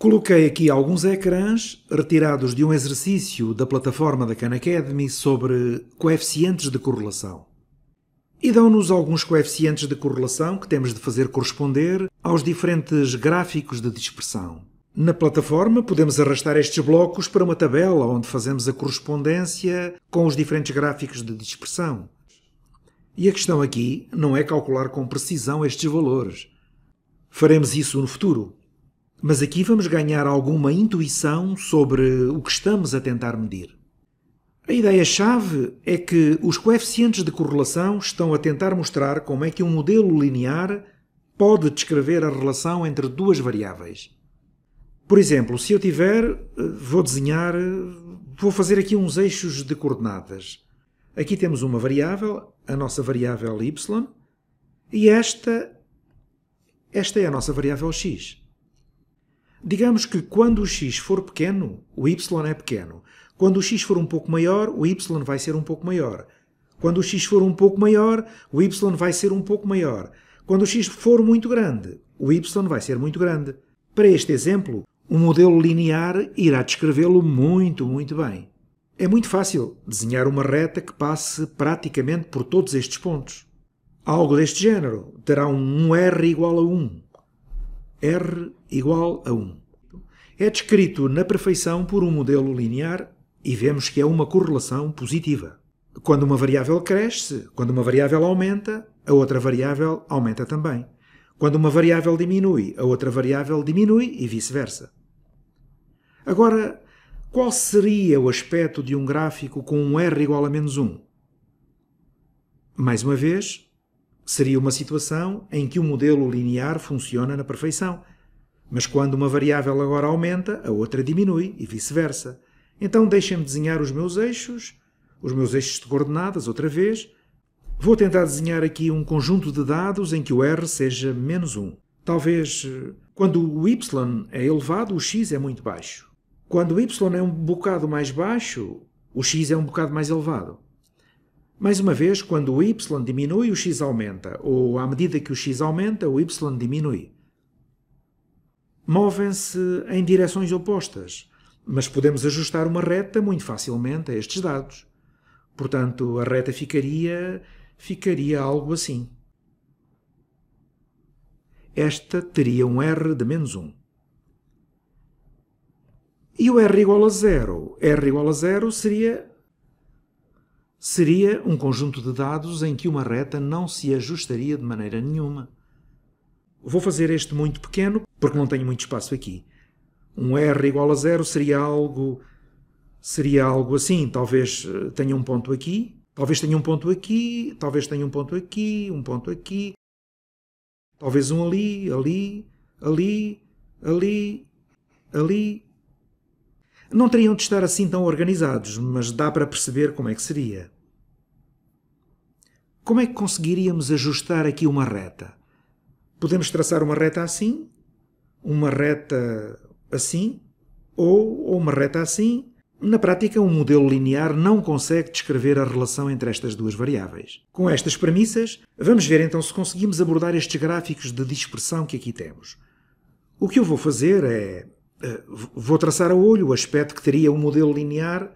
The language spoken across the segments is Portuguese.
Coloquei aqui alguns ecrãs retirados de um exercício da plataforma da Khan Academy sobre coeficientes de correlação. E dão-nos alguns coeficientes de correlação que temos de fazer corresponder aos diferentes gráficos de dispersão. Na plataforma, podemos arrastar estes blocos para uma tabela onde fazemos a correspondência com os diferentes gráficos de dispersão. E a questão aqui não é calcular com precisão estes valores. Faremos isso no futuro, mas aqui vamos ganhar alguma intuição sobre o que estamos a tentar medir. A ideia-chave é que os coeficientes de correlação estão a tentar mostrar como é que um modelo linear pode descrever a relação entre duas variáveis. Por exemplo, se eu tiver, eh, vou desenhar, eh, vou fazer aqui uns eixos de coordenadas. Aqui temos uma variável, a nossa variável y, e esta, esta é a nossa variável x. Digamos que quando o x for pequeno, o y é pequeno. Quando o x for um pouco maior, o y vai ser um pouco maior. Quando o x for um pouco maior, o y vai ser um pouco maior. Quando o x for muito grande, o y vai ser muito grande. Para este exemplo, um modelo linear irá descrevê-lo muito, muito bem. É muito fácil desenhar uma reta que passe praticamente por todos estes pontos. Algo deste género terá um R igual a 1, R igual a 1. É descrito na perfeição por um modelo linear e vemos que é uma correlação positiva. Quando uma variável cresce, quando uma variável aumenta, a outra variável aumenta também. Quando uma variável diminui, a outra variável diminui e vice-versa. Agora, qual seria o aspecto de um gráfico com um R igual a menos 1? Mais uma vez, seria uma situação em que o modelo linear funciona na perfeição. Mas quando uma variável agora aumenta, a outra diminui e vice-versa. Então deixem-me desenhar os meus eixos, os meus eixos de coordenadas outra vez. Vou tentar desenhar aqui um conjunto de dados em que o r seja menos 1. Talvez quando o y é elevado, o x é muito baixo. Quando o y é um bocado mais baixo, o x é um bocado mais elevado. Mais uma vez, quando o y diminui, o x aumenta, ou à medida que o x aumenta, o y diminui. Movem-se em direções opostas, mas podemos ajustar uma reta muito facilmente a estes dados. Portanto, a reta ficaria, ficaria algo assim. Esta teria um r de menos 1. E o r igual a zero? r igual a zero seria seria um conjunto de dados em que uma reta não se ajustaria de maneira nenhuma. Vou fazer este muito pequeno, porque não tenho muito espaço aqui. Um R igual a zero seria algo. seria algo assim. Talvez eh, tenha um ponto aqui, talvez tenha um ponto aqui, talvez tenha um ponto aqui, um ponto aqui, talvez um ali, ali, ali, ali, ali, não teriam de estar assim tão organizados, mas dá para perceber como é que seria. Como é que conseguiríamos ajustar aqui uma reta? Podemos traçar uma reta assim, uma reta assim, ou, uma reta assim. Na prática, um modelo linear não consegue descrever a relação entre estas duas variáveis. Com estas premissas, vamos ver então se conseguimos abordar estes gráficos de dispersão que aqui temos. O que eu vou fazer é eh, vou traçar a olho o aspecto que teria um modelo linear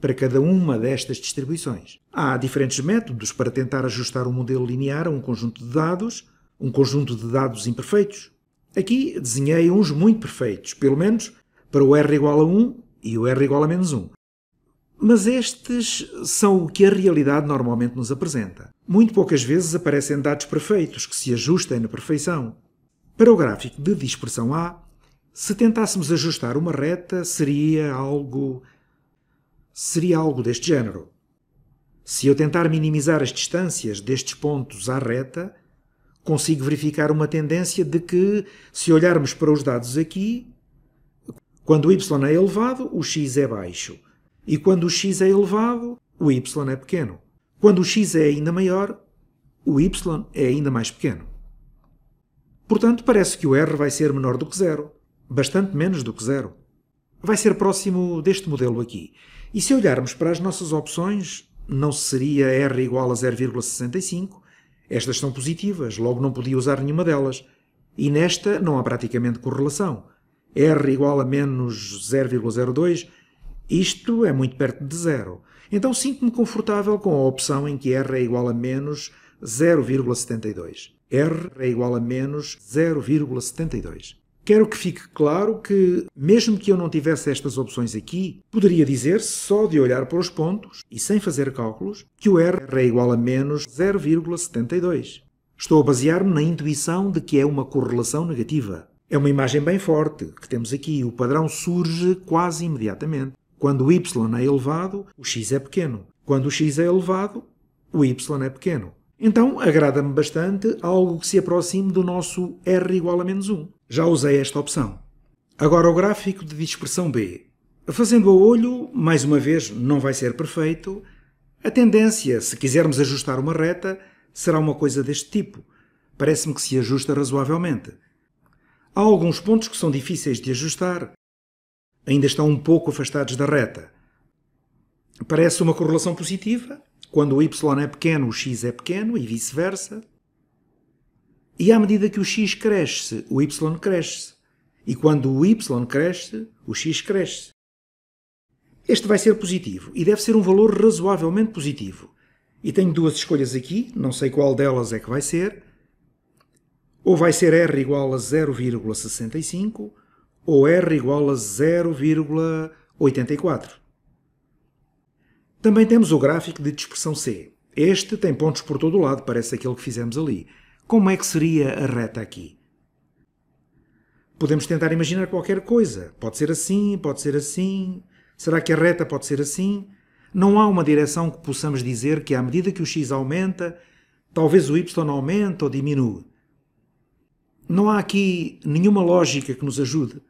para cada uma destas distribuições. Há diferentes métodos para tentar ajustar um modelo linear a um conjunto de dados, um conjunto de dados imperfeitos. Aqui desenhei uns muito perfeitos, pelo menos para o r igual a 1 e o r igual a menos 1. Mas estes são o que a realidade normalmente nos apresenta. Muito poucas vezes aparecem dados perfeitos que se ajustem na perfeição. Para o gráfico de dispersão A, se tentássemos ajustar uma reta, seria algo. seria algo deste género. Se eu tentar minimizar as distâncias destes pontos à reta, consigo verificar uma tendência de que, se olharmos para os dados aqui, quando o y é elevado, o x é baixo. E quando o x é elevado, o y é pequeno. Quando o x é ainda maior, o y é ainda mais pequeno. Portanto, parece que o r vai ser menor do que zero bastante menos do que zero. Vai ser próximo deste modelo aqui. E se olharmos para as nossas opções, não seria R igual a 0,65. Estas são positivas, logo não podia usar nenhuma delas. E nesta não há praticamente correlação. R igual a menos 0,02, isto é muito perto de zero. Então sinto-me confortável com a opção em que R é igual a menos 0,72. R é igual a menos 0,72. Quero que fique claro que, mesmo que eu não tivesse estas opções aqui, poderia dizer, só de olhar para os pontos e sem fazer cálculos, que o R é igual a menos 0,72. Estou a basear-me na intuição de que é uma correlação negativa. É uma imagem bem forte que temos aqui. O padrão surge quase imediatamente. Quando o y é elevado, o x é pequeno. Quando o x é elevado, o y é pequeno. Então, agrada-me bastante algo que se aproxime do nosso r igual a menos 1. Já usei esta opção. Agora o gráfico de dispersão B. Fazendo a olho, mais uma vez, não vai ser perfeito. A tendência, se quisermos ajustar uma reta, será uma coisa deste tipo. Parece-me que se ajusta razoavelmente. Há alguns pontos que são difíceis de ajustar. Ainda estão um pouco afastados da reta. Parece uma correlação positiva. Quando o y é pequeno, o x é pequeno e vice-versa. E à medida que o x cresce, o y cresce. E quando o y cresce, o x cresce. Este vai ser positivo e deve ser um valor razoavelmente positivo. E tenho duas escolhas aqui, não sei qual delas é que vai ser. Ou vai ser r igual a 0,65 ou r igual a 0,84. Também temos o gráfico de dispersão C. Este tem pontos por todo o lado, parece aquele que fizemos ali. Como é que seria a reta aqui? Podemos tentar imaginar qualquer coisa. Pode ser assim, pode ser assim. Será que a reta pode ser assim? Não há uma direção que possamos dizer que, à medida que o x aumenta, talvez o y aumente ou diminua. Não há aqui nenhuma lógica que nos ajude.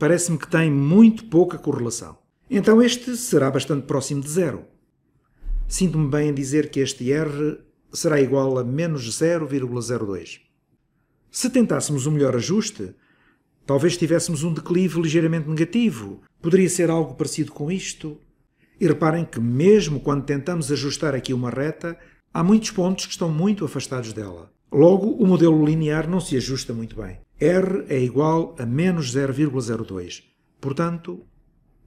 Parece-me que tem muito pouca correlação. Então este será bastante próximo de zero. Sinto-me bem em dizer que este R será igual a menos 0,02. Se tentássemos um melhor ajuste, talvez tivéssemos um declive ligeiramente negativo. Poderia ser algo parecido com isto. E reparem que, mesmo quando tentamos ajustar aqui uma reta, há muitos pontos que estão muito afastados dela. Logo, o modelo linear não se ajusta muito bem. R é igual a menos 0,02. Portanto,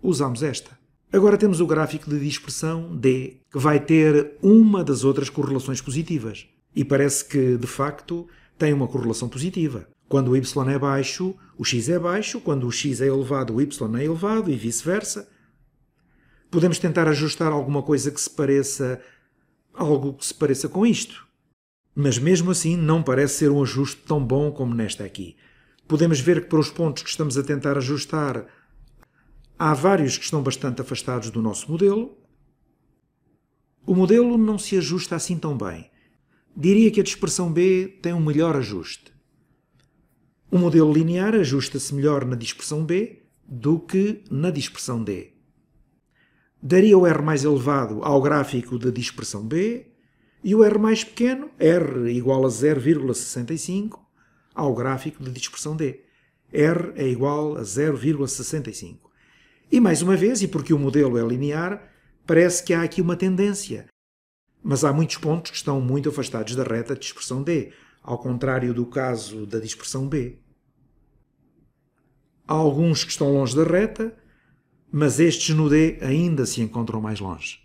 usamos esta. Agora temos o gráfico de dispersão D, que vai ter uma das outras correlações positivas. E parece que, de facto, tem uma correlação positiva. Quando o y é baixo, o x é baixo, quando o x é elevado, o y é elevado e vice-versa. Podemos tentar ajustar alguma coisa que se pareça algo que se pareça com isto. Mas mesmo assim não parece ser um ajuste tão bom como nesta aqui. Podemos ver que para os pontos que estamos a tentar ajustar Há vários que estão bastante afastados do nosso modelo. O modelo não se ajusta assim tão bem. Diria que a dispersão B tem um melhor ajuste. O modelo linear ajusta-se melhor na dispersão B do que na dispersão D. Daria o R mais elevado ao gráfico da dispersão B e o R mais pequeno, R igual a 0,65, ao gráfico da dispersão D. R é igual a 0,65. E mais uma vez, e porque o modelo é linear, parece que há aqui uma tendência. Mas há muitos pontos que estão muito afastados da reta de dispersão D, ao contrário do caso da dispersão B. Há alguns que estão longe da reta, mas estes no D ainda se encontram mais longe.